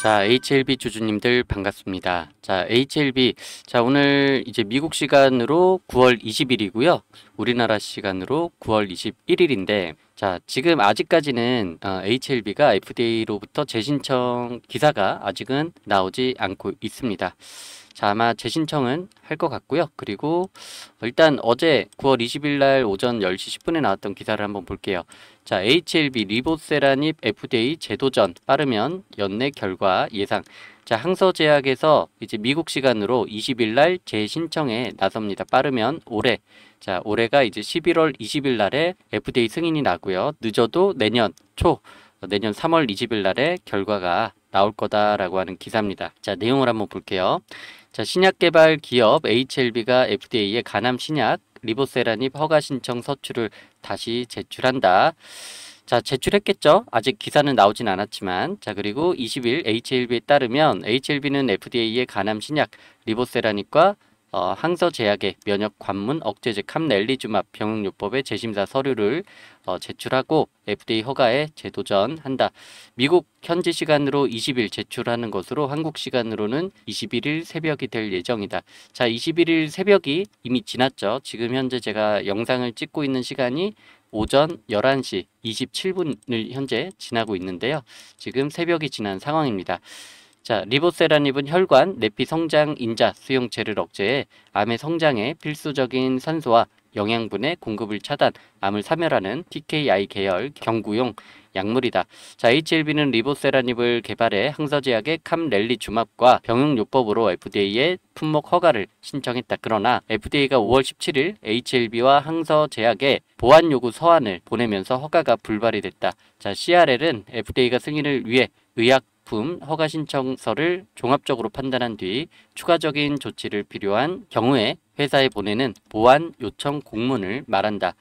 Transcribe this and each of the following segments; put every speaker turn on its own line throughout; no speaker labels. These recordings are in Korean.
자, HLB 주주님들 반갑습니다. 자, HLB. 자, 오늘 이제 미국 시간으로 9월 20일이고요. 우리나라 시간으로 9월 21일인데 자, 지금 아직까지는 어, HLB가 FDA로부터 재신청 기사가 아직은 나오지 않고 있습니다. 자, 아마 재신청은 할 것 같고요. 그리고 일단 어제 9월 20일 날 오전 10시 10분에 나왔던 기사를 한번 볼게요. 자, HLB 리보세라닙 FDA 재도전 빠르면 연내 결과 예상. 자, 항서제약에서 이제 미국 시간으로 20일 날 재신청에 나섭니다. 빠르면 올해. 자, 올해가 이제 11월 20일 날에 FDA 승인이 나고요. 늦어도 내년 초 내년 3월 20일 날에 결과가 나올 거다라고 하는 기사입니다. 자, 내용을 한번 볼게요. 자, 신약 개발 기업 HLB가 f d a 에 간암 신약 리보세라닙 허가 신청 서출을 다시 제출한다. 자, 제출했겠죠? 아직 기사는 나오진 않았지만. 자, 그리고 20일 HLB에 따르면 HLB는 FDA의 간암 신약 리보세라닙과 어, 항서제약의 면역 관문 억제제 캄넬리주마 병용요법의 재심사 서류를 어, 제출하고 FDA 허가에 재도전한다. 미국 현지 시간으로 20일 제출하는 것으로 한국 시간으로는 21일 새벽이 될 예정이다. 자, 21일 새벽이 이미 지났죠. 지금 현재 제가 영상을 찍고 있는 시간이 오전 11시 27분을 현재 지나고 있는데요. 지금 새벽이 지난 상황입니다. 자, 리보세라닙은 혈관, 내피 성장 인자 수용체를 억제해 암의 성장에 필수적인 산소와 영양분의 공급을 차단, 암을 사멸하는 TKI 계열 경구용 약물이다. 자, HLB는 리보세라닙을 개발해 항서제약의 캄렐리 주맙과 병용요법으로 FDA에 품목 허가를 신청했다. 그러나 FDA가 5월 17일 HLB와 항서제약에 보안 요구 서한을 보내면서 허가가 불발이 됐다. 자, CRL은 FDA가 승인을 위해 의약 식품 허가 신청서를 종합적으로 판단한 뒤 추가적인 조치를 필요한 경우에 회사에 보내는 보안 요청 공문을 말한다.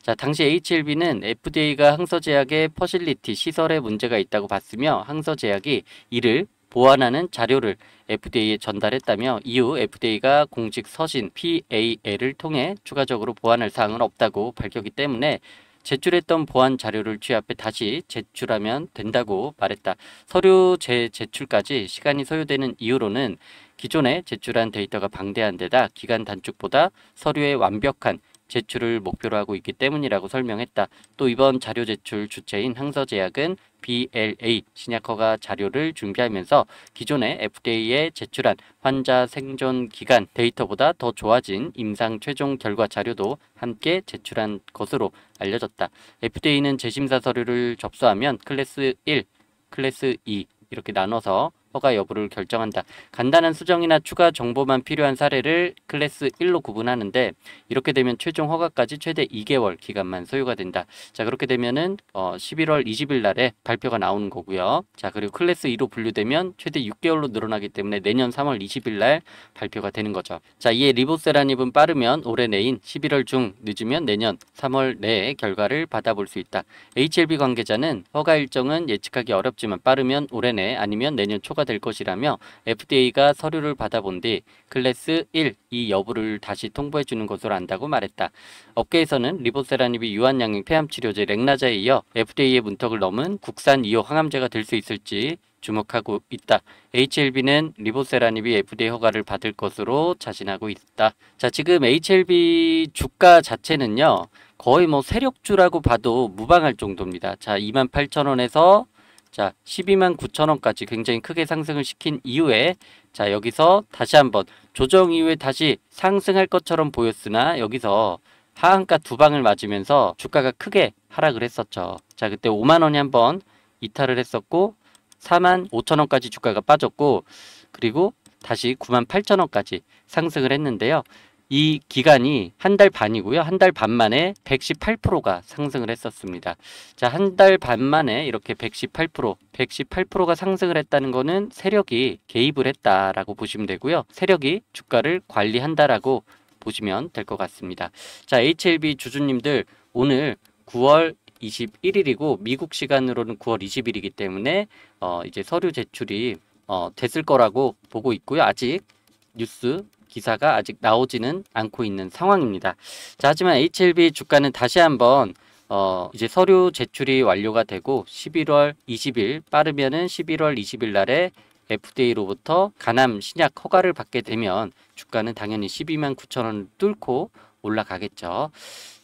자, 당시 HLB는 FDA가 항서제약의 퍼실리티 시설에 문제가 있다고 봤으며 항서제약이 이를 보완하는 자료를 FDA에 전달했다며 이후 FDA가 공식 서신 PAL을 통해 추가적으로 보완할 사항은 없다고 밝혔기 때문에 제출했던 보안 자료를 취합해 다시 제출하면 된다고 말했다. 서류 재제출까지 시간이 소요되는 이유로는 기존에 제출한 데이터가 방대한 데다 기간 단축보다 서류의 완벽한 제출을 목표로 하고 있기 때문이라고 설명했다. 또 이번 자료 제출 주체인 항서제약은 BLA 신약허가 자료를 준비하면서 기존의 FDA에 제출한 환자 생존 기간 데이터보다 더 좋아진 임상 최종 결과 자료도 함께 제출한 것으로 알려졌다. FDA는 재심사 서류를 접수하면 클래스 1, 클래스 2 이렇게 나눠서 허가 여부를 결정한다. 간단한 수정이나 추가 정보만 필요한 사례를 클래스 1로 구분하는데 이렇게 되면 최종 허가까지 최대 2개월 기간만 소요가 된다. 자 그렇게 되면은 어 11월 20일 날에 발표가 나오는 거고요. 자 그리고 클래스 2로 분류되면 최대 6개월로 늘어나기 때문에 내년 3월 20일 날 발표가 되는 거죠. 자 이에 리보세라닙은 빠르면 올해 내인 11월 중 늦으면 내년 3월 내에 결과를 받아볼 수 있다. HLB 관계자는 허가 일정은 예측하기 어렵지만 빠르면 올해 내 아니면 내년 초가 필요가 될 것이라며 FDA가 서류를 받아본 뒤 클래스 1, 2 여부를 다시 통보해 주는 것으로 안다고 말했다. 업계에서는 리보세라닙이 유한양행 폐암치료제 렉나자에 이어 FDA의 문턱을 넘은 국산 2호 항암제가 될 수 있을지 주목하고 있다. HLB는 리보세라닙이 FDA 허가를 받을 것으로 자신하고 있다. 자, 지금 HLB 주가 자체는요. 거의 뭐 세력주라고 봐도 무방할 정도입니다. 자, 28,000원에서 자, 12만 9천원까지 굉장히 크게 상승을 시킨 이후에 자, 여기서 다시 한번 조정 이후에 다시 상승할 것처럼 보였으나 여기서 하한가 두 방을 맞으면서 주가가 크게 하락을 했었죠. 자, 그때 5만 원에 한번 이탈을 했었고 4만 5천 원까지 주가가 빠졌고 그리고 다시 9만 8천 원까지 상승을 했는데요. 이 기간이 한 달 반이고요. 한 달 반 만에 118%가 상승을 했었습니다. 자, 한 달 반 만에 이렇게 118%, 118%가 상승을 했다는 거는 세력이 개입을 했다라고 보시면 되고요. 세력이 주가를 관리한다라고 보시면 될 것 같습니다. 자, HLB 주주님들 오늘 9월 21일이고 미국 시간으로는 9월 20일이기 때문에 어 이제 서류 제출이 어 됐을 거라고 보고 있고요. 아직 뉴스 기사가 아직 나오지는 않고 있는 상황입니다. 자, 하지만 HLB 주가는 다시 한번 어, 이제 서류 제출이 완료가 되고 11월 20일 빠르면은 11월 20일 날에 FDA로부터 간암 신약 허가를 받게 되면 주가는 당연히 12만 9천 원 뚫고 올라가겠죠.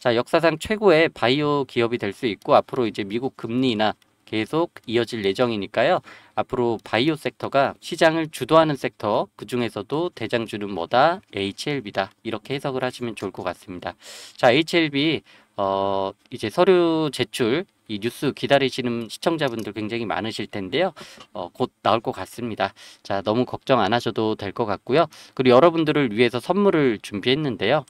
자, 역사상 최고의 바이오 기업이 될 수 있고 앞으로 이제 미국 금리나 계속 이어질 예정이니까요. 앞으로 바이오 섹터가 시장을 주도하는 섹터 그 중에서도 대장주는 뭐다? HLB다. 이렇게 해석을 하시면 좋을 것 같습니다. 자, HLB 어, 이제 서류 제출 이 뉴스 기다리시는 시청자분들 굉장히 많으실 텐데요. 어, 곧 나올 것 같습니다. 자, 너무 걱정 안 하셔도 될 것 같고요. 그리고 여러분들을 위해서 선물을 준비했는데요.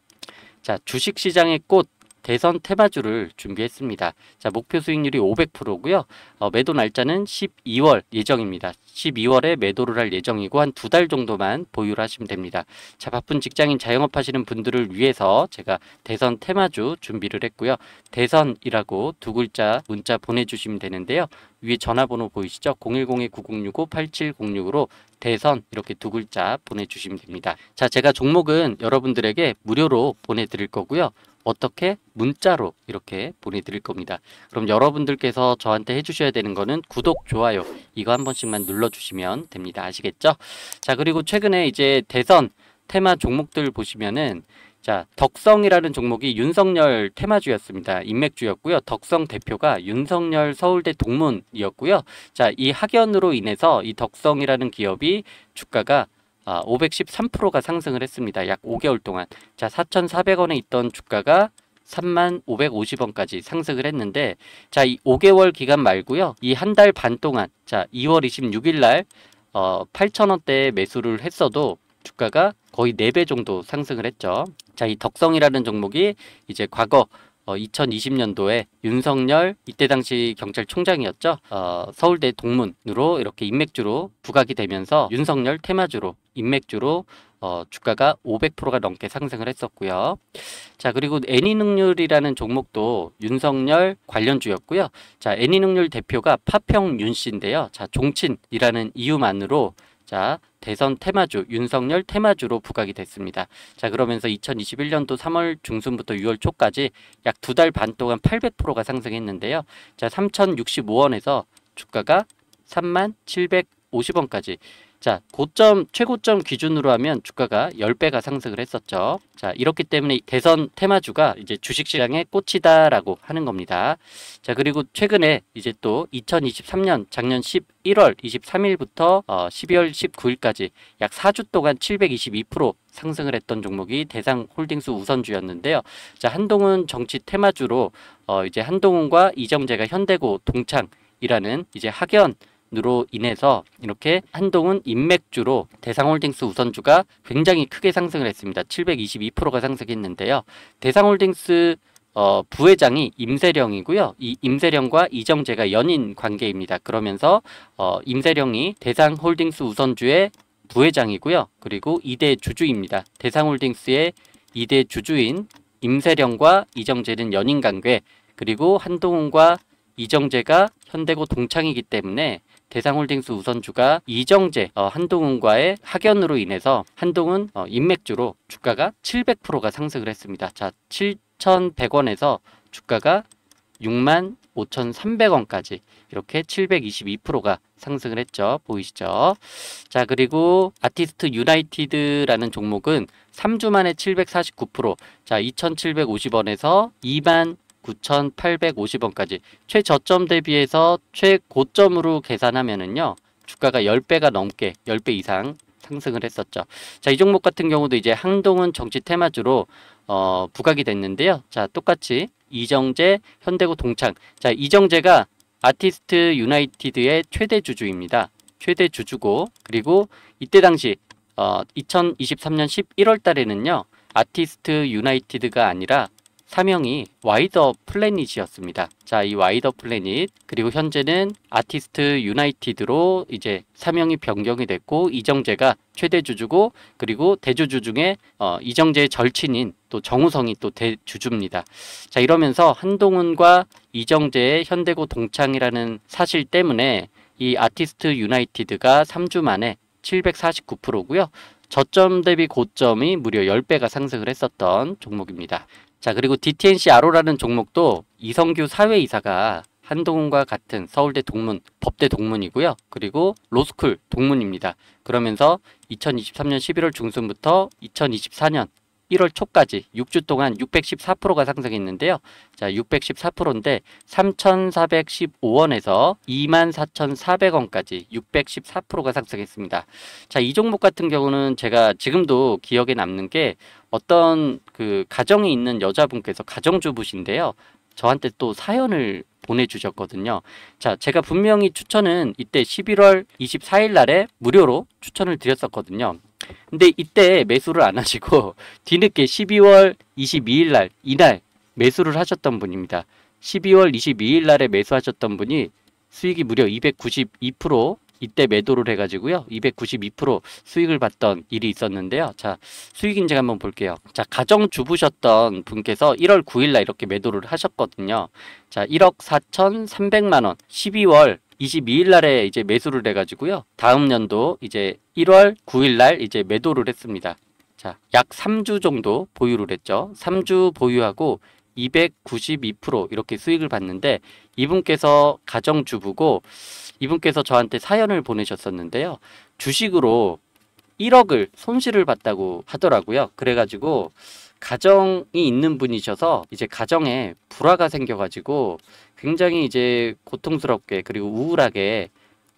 자, 주식시장의 꽃 대선 테마주를 준비했습니다. 자, 목표 수익률이 500%고요. 어, 매도 날짜는 12월 예정입니다. 12월에 매도를 할 예정이고 한 두 달 정도만 보유를 하시면 됩니다. 자, 바쁜 직장인 자영업 하시는 분들을 위해서 제가 대선 테마주 준비를 했고요. 대선이라고 두 글자 문자 보내주시면 되는데요. 위에 전화번호 보이시죠? 0 1 0 9 0 6 5 8 7 0 6으로 대선 이렇게 두 글자 보내주시면 됩니다. 자, 제가 종목은 여러분들에게 무료로 보내드릴 거고요. 어떻게 문자로 이렇게 보내드릴 겁니다. 그럼 여러분들께서 저한테 해주셔야 되는 거는 구독, 좋아요 이거 한 번씩만 눌러주시면 됩니다. 아시겠죠? 자 그리고 최근에 이제 대선 테마 종목들 보시면은 자, 덕성이라는 종목이 윤석열 테마주였습니다. 인맥주였고요. 덕성 대표가 윤석열 서울대 동문이었고요. 자, 이 학연으로 인해서 이 덕성이라는 기업이 주가가 513%가 아, 상승을 했습니다. 약 5개월 동안. 자, 4,400원에 있던 주가가 3 550원까지 상승을 했는데 자, 이 5개월 기간 말고요. 이 한 달 반 동안 자, 2월 26일 날 어, 8,000원대에 매수를 했어도 주가가 거의 4배 정도 상승을 했죠. 자, 이 덕성이라는 종목이 이제 과거 어, 2020년도에 윤석열 이때 당시 경찰총장이었죠. 어, 서울대 동문으로 이렇게 인맥주로 부각이 되면서 윤석열 테마주로 인맥주로 어, 주가가 500%가 넘게 상승을 했었고요. 자 그리고 애니능률이라는 종목도 윤석열 관련주였고요. 자 애니능률 대표가 파평 윤 씨인데요. 자 종친이라는 이유만으로 자 대선 테마주, 윤석열 테마주로 부각이 됐습니다. 자 그러면서 2021년도 3월 중순부터 6월 초까지 약 두 달 반 동안 800%가 상승했는데요. 자 3,065원에서 주가가 3만 750원까지 자, 고점 최고점 기준으로 하면 주가가 10배가 상승을 했었죠. 자, 이렇기 때문에 대선 테마주가 이제 주식시장의 꽃이다라고 하는 겁니다. 자, 그리고 최근에 이제 또 2023년 작년 11월 23일부터 어, 12월 19일까지 약 4주 동안 722% 상승을 했던 종목이 대상 홀딩수 우선주였는데요. 자, 한동훈 정치 테마주로 어, 이제 한동훈과 이정재가 현대고 동창이라는 이제 학연 으로 인해서 이렇게 한동은 인맥주로 대상홀딩스 우선주가 굉장히 크게 상승을 했습니다. 722%가 상승했는데요. 대상홀딩스 어, 부회장이 임세령이고요. 이 임세령과 이정재가 연인 관계입니다. 그러면서 어, 임세령이 대상홀딩스 우선주의 부회장이고요. 그리고 이대 주주입니다. 대상홀딩스의 이대 주주인 임세령과 이정재는 연인 관계 그리고 한동훈과 이정재가 현대고 동창이기 때문에 대상홀딩스 우선주가 이정재 어, 한동훈과의 학연으로 인해서 한동훈 어, 인맥주로 주가가 700%가 상승을 했습니다. 자, 7,100원에서 주가가 6 5,300원까지 이렇게 722%가 상승을 했죠. 보이시죠? 자, 그리고 아티스트 유나이티드라는 종목은 3주 만에 749%, 자, 2,750원에서 2만 9,850원까지 최저점 대비해서 최고점으로 계산하면은요. 주가가 10배가 넘게 10배 이상 상승을 했었죠. 자, 이 종목 같은 경우도 이제 항동은 정치 테마주로 어, 부각이 됐는데요. 자, 똑같이 이정재, 현대고 동창. 자, 이정재가 아티스트 유나이티드의 최대 주주입니다. 최대 주주고 그리고 이때 당시 어, 2023년 11월 달에는요. 아티스트 유나이티드가 아니라 사명이 와이더 플래닛이었습니다. 자, 이 와이더 플래닛 그리고 현재는 아티스트 유나이티드로 이제 사명이 변경이 됐고 이정재가 최대 주주고 그리고 대주주 중에 어, 이정재의 절친인 또 정우성이 또 대주주입니다. 자, 이러면서 한동훈과 이정재의 현대고 동창이라는 사실 때문에 이 아티스트 유나이티드가 3주 만에 749%고요. 저점 대비 고점이 무려 10배가 상승을 했었던 종목입니다. 자 그리고 DTNC 아로라는 종목도 이성규 사회이사가 한동훈과 같은 서울대 동문, 법대 동문이고요. 그리고 로스쿨 동문입니다. 그러면서 2023년 11월 중순부터 2024년 1월 초까지 6주 동안 614%가 상승했는데요. 자, 614%인데 3,415원에서 24,400원까지 614%가 상승했습니다. 자, 이 종목 같은 경우는 제가 지금도 기억에 남는 게 어떤 그 가정이 있는 여자분께서 가정주부신데요. 저한테 또 사연을 보내주셨거든요. 자, 제가 분명히 추천은 이때 11월 24일 날에 무료로 추천을 드렸었거든요. 근데 이때 매수를 안 하시고 뒤늦게 12월 22일 날 이날 매수를 하셨던 분입니다. 12월 22일 날에 매수하셨던 분이 수익이 무려 292% 이때 매도를 해가지고요. 292% 수익을 받던 일이 있었는데요. 자, 수익인 제가 한번 볼게요. 자, 가정주부셨던 분께서 1월 9일날 이렇게 매도를 하셨거든요. 자, 1억 4,300만원, 12월 22일 날에 이제 매수를 해가지고요. 다음 연도 이제 1월 9일 날 이제 매도를 했습니다. 자, 약 3주 정도 보유를 했죠. 3주 보유하고 292% 이렇게 수익을 봤는데 이분께서 가정주부고 이분께서 저한테 사연을 보내셨었는데요. 주식으로 1억을 손실을 봤다고 하더라고요. 그래가지고 가정이 있는 분이셔서 이제 가정에 불화가 생겨가지고 굉장히 이제 고통스럽게 그리고 우울하게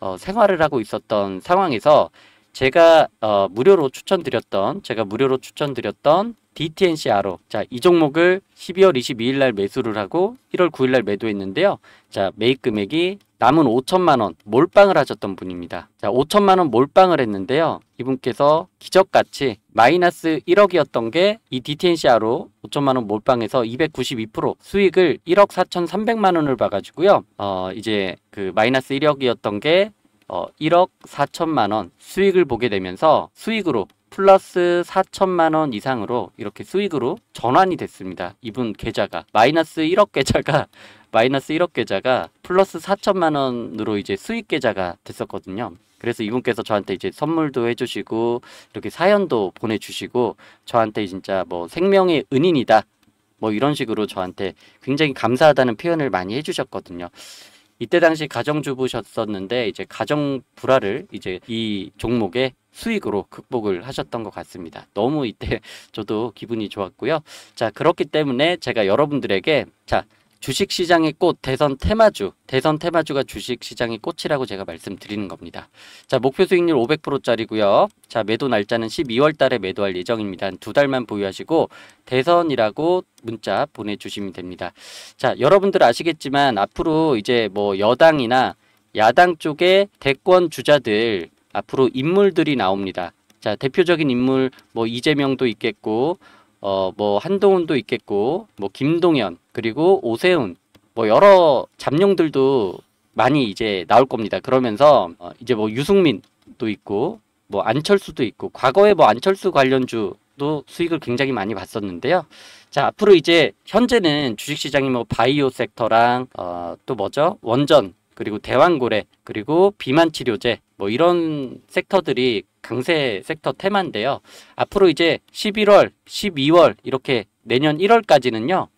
어, 생활을 하고 있었던 상황에서 제가 어, 무료로 추천드렸던 제가 무료로 추천드렸던 DTNC RO 자이 종목을 12월 22일 날 매수를 하고 1월 9일 날 매도했는데요. 자 매입 금액이 남은 5천만 원 몰빵을 하셨던 분입니다. 자 5천만 원 몰빵을 했는데요. 이분께서 기적같이 마이너스 1억이었던 게 이 DTNCR로 5천만 원 몰빵해서 292% 수익을 1억 4천3백만 원을 봐가지고요. 어 이제 그 마이너스 1억이었던 게 1억 어, 4천만 원 수익을 보게 되면서 수익으로 플러스 4천만 원 이상으로 이렇게 수익으로 전환이 됐습니다. 이분 계좌가 마이너스 1억 계좌가 마이너스 1억 계좌가 플러스 4천만 원으로 이제 수익 계좌가 됐었거든요. 그래서 이분께서 저한테 이제 선물도 해주시고 이렇게 사연도 보내주시고 저한테 진짜 뭐 생명의 은인이다 뭐 이런 식으로 저한테 굉장히 감사하다는 표현을 많이 해주셨거든요. 이때 당시 가정주부셨었는데 이제 가정 불화를 이제 이종목의 수익으로 극복을 하셨던 것 같습니다. 너무 이때 저도 기분이 좋았고요. 자 그렇기 때문에 제가 여러분들에게 자 주식시장의 꽃 대선 테마주 대선 테마주가 주식시장의 꽃이라고 제가 말씀드리는 겁니다. 자 목표 수익률 500%짜리고요. 자 매도 날짜는 12월 달에 매도할 예정입니다. 한두 달만 보유하시고 대선이라고 문자 보내주시면 됩니다. 자 여러분들 아시겠지만 앞으로 이제 뭐 여당이나 야당 쪽의 대권 주자들 앞으로 인물들이 나옵니다. 자 대표적인 인물 뭐 이재명도 있겠고 어, 뭐 한동훈도 있겠고 뭐 김동연 그리고 오세훈 뭐 여러 잠룡들도 많이 이제 나올 겁니다. 그러면서 어, 이제 뭐 유승민도 있고 뭐 안철수도 있고 과거에 뭐 안철수 관련주 도 수익을 굉장히 많이 봤었는데요. 자 앞으로 이제 현재는 주식시장이 뭐 바이오 섹터랑 어, 또 뭐죠 원전 그리고 대왕고래 그리고 비만 치료제 뭐 이런 섹터들이 강세 섹터 테마인데요. 앞으로 이제 11월, 12월 이렇게 내년 1월까지는요.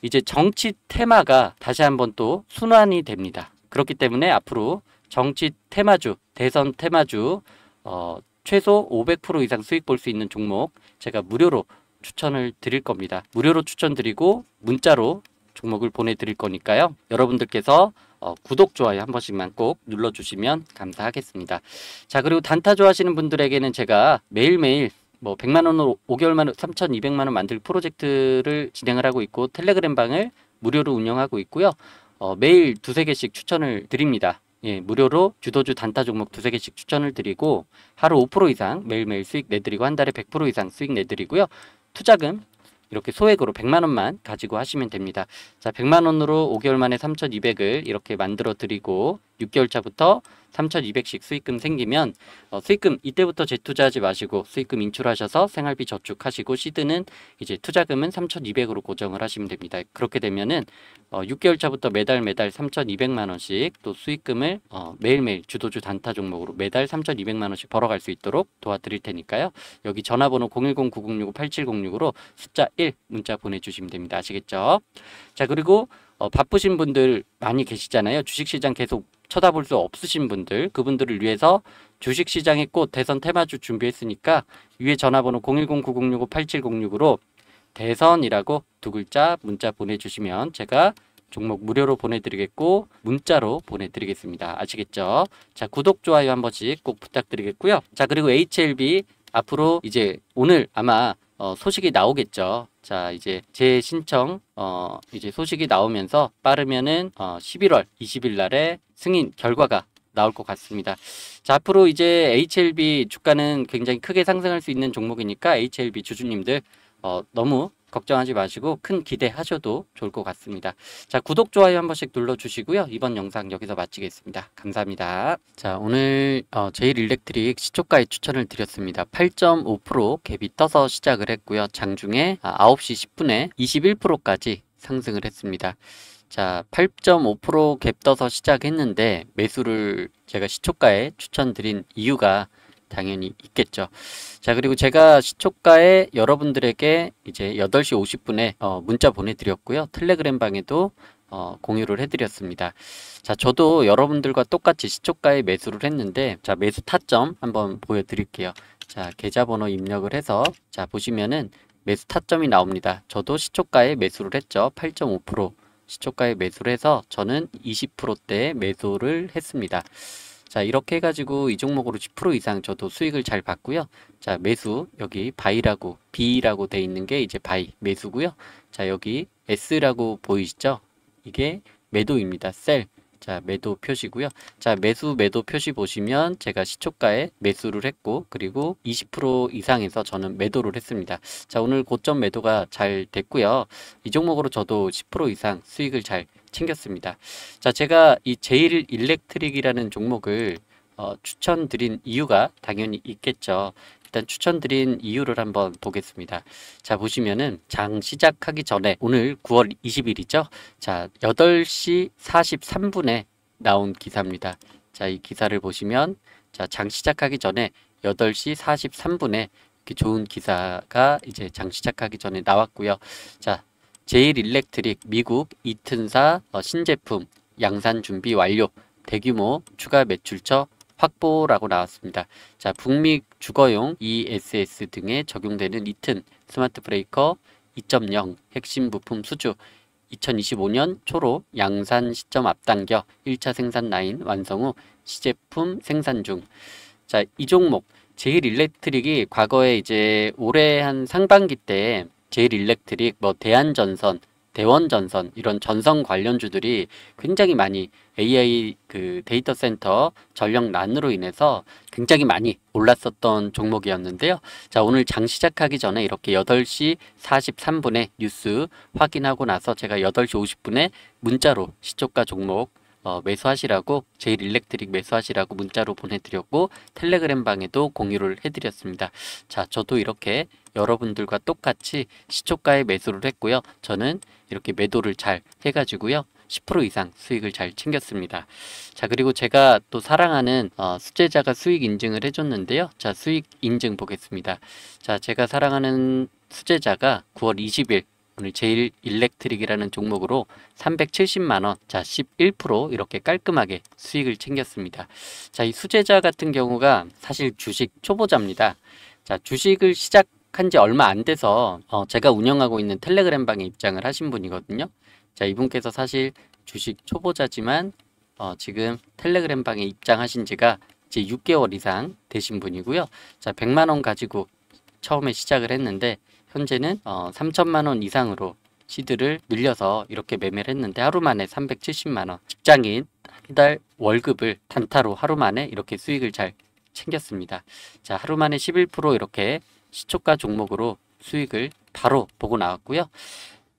이제 정치 테마가 다시 한번 또 순환이 됩니다. 그렇기 때문에 앞으로 정치 테마주, 대선 테마주 어, 최소 500% 이상 수익 볼 수 있는 종목 제가 무료로 추천을 드릴 겁니다. 무료로 추천드리고 문자로 종목을 보내드릴 거니까요. 여러분들께서 어, 구독, 좋아요 한 번씩만 꼭 눌러주시면 감사하겠습니다. 자, 그리고 단타 좋아하시는 분들에게는 제가 매일매일 뭐 100만 원으로 5개월 만에 3,200만 원 만들 프로젝트를 진행을 하고 있고 텔레그램 방을 무료로 운영하고 있고요. 어, 매일 두세 개씩 추천을 드립니다. 예, 무료로 주도주 단타 종목 두세 개씩 추천을 드리고 하루 5% 이상 매일매일 수익 내드리고 한 달에 100% 이상 수익 내드리고요. 투자금 이렇게 소액으로 100만 원만 가지고 하시면 됩니다. 자, 100만 원으로 5개월 만에 3,200을 이렇게 만들어 드리고 6개월 차부터 3 2 0 0씩 수익금 생기면 어, 수익금 이때부터 재투자하지 마시고 수익금 인출하셔서 생활비 저축하시고 시드는 이제 투자금은 3 2 0 0으로 고정을 하시면 됩니다. 그렇게 되면은 어, 6개월 차부터 매달 매달 3 2 0 0만 원씩 또 수익금을 어, 매일매일 주도주 단타 종목으로 매달 3 2 0 0만 원씩 벌어갈 수 있도록 도와드릴 테니까요. 여기 전화번호 0 1 0 9 0 6오팔칠공육으로 숫자 1 문자 보내주시면 됩니다. 아시겠죠? 자 그리고 어, 바쁘신 분들 많이 계시잖아요. 주식시장 계속 쳐다볼 수 없으신 분들 그분들을 위해서 주식시장의 꽃 대선 테마주 준비했으니까 위에 전화번호 010-9065-8706으로 대선이라고 두 글자 문자 보내주시면 제가 종목 무료로 보내드리겠고 문자로 보내드리겠습니다. 아시겠죠? 자 구독, 좋아요 한 번씩 꼭 부탁드리겠고요. 자 그리고 HLB 앞으로 이제 오늘 아마 어, 소식이 나오겠죠. 자 이제 제 신청 어, 이제 소식이 나오면서 빠르면은 어, 11월 20일 날에 승인 결과가 나올 것 같습니다. 자, 앞으로 이제 HLB 주가는 굉장히 크게 상승할 수 있는 종목이니까 HLB 주주님들 어, 너무 걱정하지 마시고 큰 기대하셔도 좋을 것 같습니다. 자, 구독, 좋아요 한 번씩 눌러주시고요. 이번 영상 여기서 마치겠습니다. 감사합니다. 자, 오늘 어, 제일 일렉트릭 시초가에 추천을 드렸습니다. 8.5% 갭이 떠서 시작을 했고요. 장중에 9시 10분에 21%까지 상승을 했습니다. 자, 8.5%갭 떠서 시작했는데 매수를 제가 시초가에 추천드린 이유가 당연히 있겠죠. 자, 그리고 제가 시초가에 여러분들에게 이제 8시 50분에 어, 문자 보내드렸고요. 텔레그램 방에도 어, 공유를 해드렸습니다. 자, 저도 여러분들과 똑같이 시초가에 매수를 했는데, 자, 매수 타점 한번 보여드릴게요. 자, 계좌번호 입력을 해서, 자, 보시면은 매수 타점이 나옵니다. 저도 시초가에 매수를 했죠. 8.5%. 시초가에 매수를 해서 저는 20%대 매수를 했습니다. 자 이렇게 해가지고 이 종목으로 10% 이상 저도 수익을 잘 봤고요. 자 매수 여기 바이라고 B라고 돼 있는 게 이제 바이 매수고요. 자 여기 S라고 보이시죠? 이게 매도입니다. 셀. 자 매도 표시고요. 자 매수 매도 표시 보시면 제가 시초가에 매수를 했고 그리고 20% 이상에서 저는 매도를 했습니다. 자 오늘 고점 매도가 잘 됐고요. 이 종목으로 저도 10% 이상 수익을 잘 챙겼습니다. 자, 제가 이 제일 일렉트릭이라는 종목을 어, 추천드린 이유가 당연히 있겠죠. 일단 추천드린 이유를 한번 보겠습니다. 자, 보시면은 장 시작하기 전에 오늘 9월 20일이죠. 자, 8시 43분에 나온 기사입니다. 자, 이 기사를 보시면 자, 장 시작하기 전에 8시 43분에 이렇게 좋은 기사가 이제 장 시작하기 전에 나왔고요. 자, 제일 일렉트릭 미국 이튼사 어, 신제품 양산 준비 완료 대규모 추가 매출처 확보라고 나왔습니다. 자, 북미 주거용 ESS 등에 적용되는 이튼 스마트 브레이커 2.0 핵심 부품 수주 2025년 초로 양산 시점 앞당겨 1차 생산 라인 완성 후 시제품 생산 중. 자, 이 종목 제일 일렉트릭이 과거에 이제 올해 한 상반기 때 제일 일렉트릭, 뭐 대한전선, 대원전선 이런 전선 관련주들이 굉장히 많이 AI 그 데이터 센터 전력난으로 인해서 굉장히 많이 올랐었던 종목이었는데요. 자, 오늘 장 시작하기 전에 이렇게 8시 43분에 뉴스 확인하고 나서 제가 8시 50분에 문자로 시초가 종목 어, 매수하시라고 제일 일렉트릭 매수하시라고 문자로 보내드렸고 텔레그램 방에도 공유를 해드렸습니다. 자 저도 이렇게 여러분들과 똑같이 시초가에 매수를 했고요. 저는 이렇게 매도를 잘 해가지고요. 10% 이상 수익을 잘 챙겼습니다. 자 그리고 제가 또 사랑하는 어, 수제자가 수익 인증을 해줬는데요. 자 수익 인증 보겠습니다. 자 제가 사랑하는 수제자가 9월 20일 오늘 제일 일렉트릭이라는 종목으로 370만원, 자 11% 이렇게 깔끔하게 수익을 챙겼습니다. 자 이 수제자 같은 경우가 사실 주식 초보자입니다. 자 주식을 시작한 지 얼마 안 돼서 어, 제가 운영하고 있는 텔레그램 방에 입장을 하신 분이거든요. 자 이분께서 사실 주식 초보자지만 어, 지금 텔레그램 방에 입장하신 지가 이제 6개월 이상 되신 분이고요. 자 100만원 가지고 처음에 시작을 했는데 현재는 어, 3천만 원 이상으로 시드를 늘려서 이렇게 매매를 했는데 하루 만에 370만 원 직장인 한 달 월급을 단타로 하루 만에 이렇게 수익을 잘 챙겼습니다. 자 하루 만에 11% 이렇게 시초가 종목으로 수익을 바로 보고 나왔고요.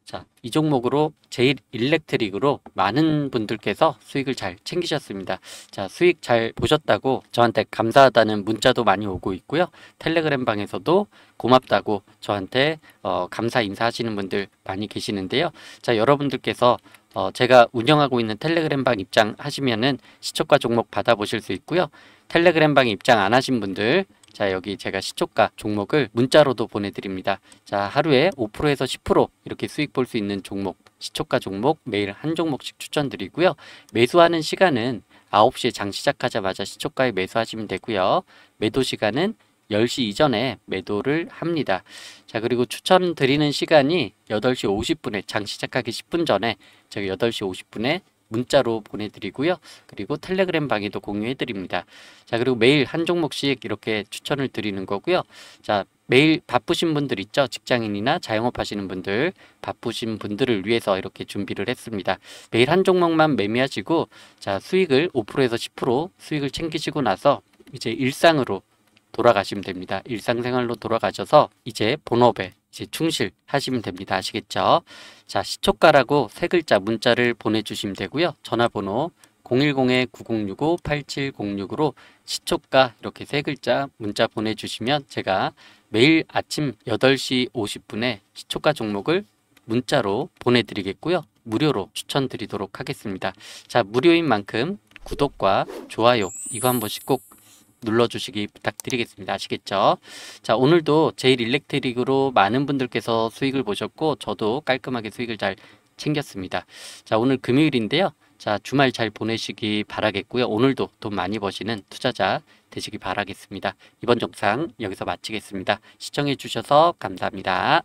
자, 이 종목으로 제일 일렉트릭으로 많은 분들께서 수익을 잘 챙기셨습니다. 자, 수익 잘 보셨다고 저한테 감사하다는 문자도 많이 오고 있고요. 텔레그램 방에서도 고맙다고 저한테 어, 감사 인사하시는 분들 많이 계시는데요. 자, 여러분들께서 어, 제가 운영하고 있는 텔레그램방 입장하시면은 시초가 종목 받아보실 수 있고요. 텔레그램방 입장 안 하신 분들 자 여기 제가 시초가 종목을 문자로도 보내드립니다. 자 하루에 5%에서 10% 이렇게 수익 볼 수 있는 종목 시초가 종목 매일 한 종목씩 추천드리고요. 매수하는 시간은 9시에 장 시작하자마자 시초가에 매수하시면 되고요. 매도 시간은 10시 이전에 매도를 합니다. 자 그리고 추천드리는 시간이 8시 50분에 장 시작하기 10분 전에 저기 8시 50분에 문자로 보내드리고요. 그리고 텔레그램 방에도 공유해드립니다. 자 그리고 매일 한 종목씩 이렇게 추천을 드리는 거고요. 자 매일 바쁘신 분들 있죠. 직장인이나 자영업 하시는 분들 바쁘신 분들을 위해서 이렇게 준비를 했습니다. 매일 한 종목만 매매하시고 자 수익을 5%에서 10% 수익을 챙기시고 나서 이제 일상으로 돌아가시면 됩니다. 일상생활로 돌아가셔서 이제 본업에 이제 충실하시면 됩니다. 아시겠죠? 자, 시초가라고 세 글자 문자를 보내주시면 되고요. 전화번호 010-9065-8706으로 시초가 이렇게 세 글자 문자 보내주시면 제가 매일 아침 8시 50분에 시초가 종목을 문자로 보내드리겠고요. 무료로 추천드리도록 하겠습니다. 자, 무료인 만큼 구독과 좋아요 이거 한 번씩 꼭 눌러주시기 부탁드리겠습니다. 아시겠죠? 자 오늘도 제일 일렉트릭으로 많은 분들께서 수익을 보셨고 저도 깔끔하게 수익을 잘 챙겼습니다. 자 오늘 금요일인데요. 자 주말 잘 보내시기 바라겠고요. 오늘도 돈 많이 버시는 투자자 되시기 바라겠습니다. 이번 영상 여기서 마치겠습니다. 시청해 주셔서 감사합니다.